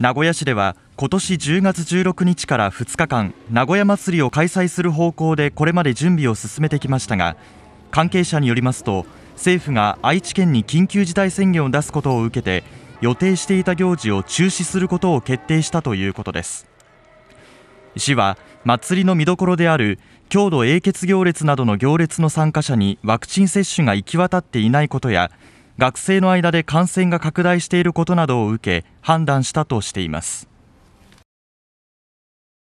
名古屋市では今年10月16日から2日間名古屋祭りを開催する方向でこれまで準備を進めてきましたが関係者によりますと政府が愛知県に緊急事態宣言を出すことを受けて予定していた行事を中止することを決定したということです市は祭りの見どころである英行列などの行列の参加者にワクチン接種が行き渡っていないことや学生の間で感染が拡大していることなどを受け判断したとしています